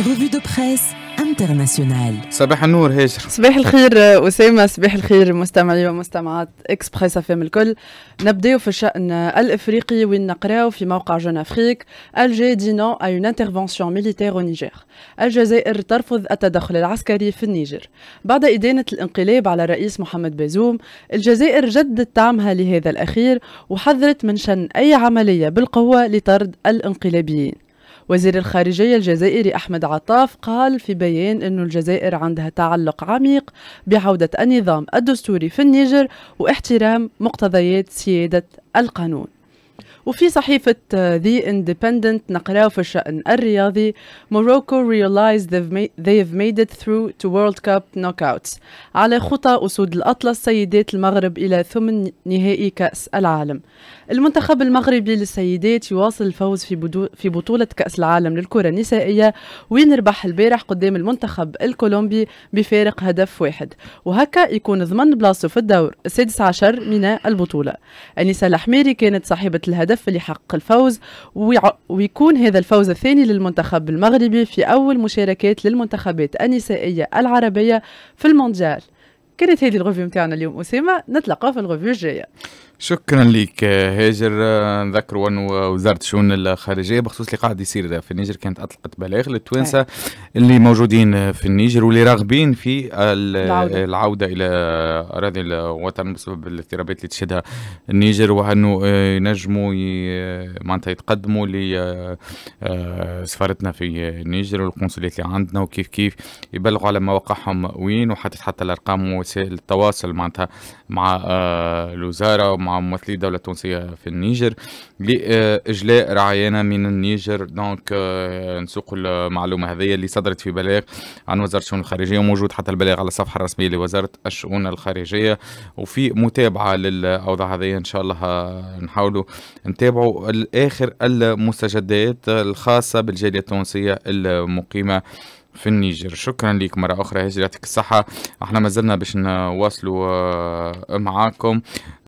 revue de presse انترناسيونال صباح النور هاجر صباح الخير اسامه صباح الخير مستمعي ومستمعات اكسبريس افلام الكل نبداو في الشان الافريقي وين نقراو في موقع جون افريك الجي نو اي اون انترفونسيون ميليتير او نيجير الجزائر ترفض التدخل العسكري في النيجر بعد ادانه الانقلاب على الرئيس محمد بازوم الجزائر جدت دعمها لهذا الاخير وحذرت من شن اي عمليه بالقوه لطرد الانقلابيين وزير الخارجية الجزائري أحمد عطاف قال في بيان أن الجزائر عندها تعلق عميق بعودة النظام الدستوري في النيجر واحترام مقتضيات سيادة القانون وفي صحيفة آه، The Independent نقراو في الشأن الرياضي Morocco realized they've made, they've made it through to World Cup knockouts على خطى أسود الأطلس سيدات المغرب إلى ثمن نهائي كأس العالم المنتخب المغربي للسيدات يواصل الفوز في, في بطولة كأس العالم للكرة النسائية وين ربح البارح قدام المنتخب الكولومبي بفارق هدف واحد وهكا يكون ضمن بلاصته في الدور السادس عشر من البطولة أنيسة الحميري كانت صاحبة الهدف حقق الفوز ويكون هذا الفوز الثاني للمنتخب المغربي في أول مشاركات للمنتخبات النسائية العربية في المونديال كانت هذه الغوفيو متاعنا اليوم أسامة نتلقى في الغوفيو الجاية شكرا لك هاجر نذكر انه وزارة الشؤون الخارجية بخصوص اللي قاعد يصير في النيجر كانت أطلقت بلاغ للتوانسة اللي موجودين في النيجر واللي راغبين في العودة, العودة إلى أراضي الوطن بسبب الاضطرابات اللي تشهدها النيجر وأنه ينجموا معناتها يتقدموا لسفارتنا آه، في النيجر والقنصليات اللي عندنا وكيف كيف يبلغوا على مواقعهم وين وحتى حتى الأرقام ووسائل التواصل معناتها مع آه، الوزارة ومع مع ممثلي الدولة التونسية في النيجر لإجلاء رعايانا من النيجر دونك euh, نسوق المعلومة هذه اللي صدرت في بلاغ عن وزارة الشؤون الخارجية وموجود حتى البلاغ على الصفحة الرسمية لوزارة الشؤون الخارجية وفي متابعة للأوضاع هذه إن شاء الله نحاولوا نتابعوا الآخر المستجدات الخاصة بالجالية التونسية المقيمة في النيجر شكرا لك مرة أخرى هجرتك الصحة احنا مازلنا باش نواصلوا آه، معاكم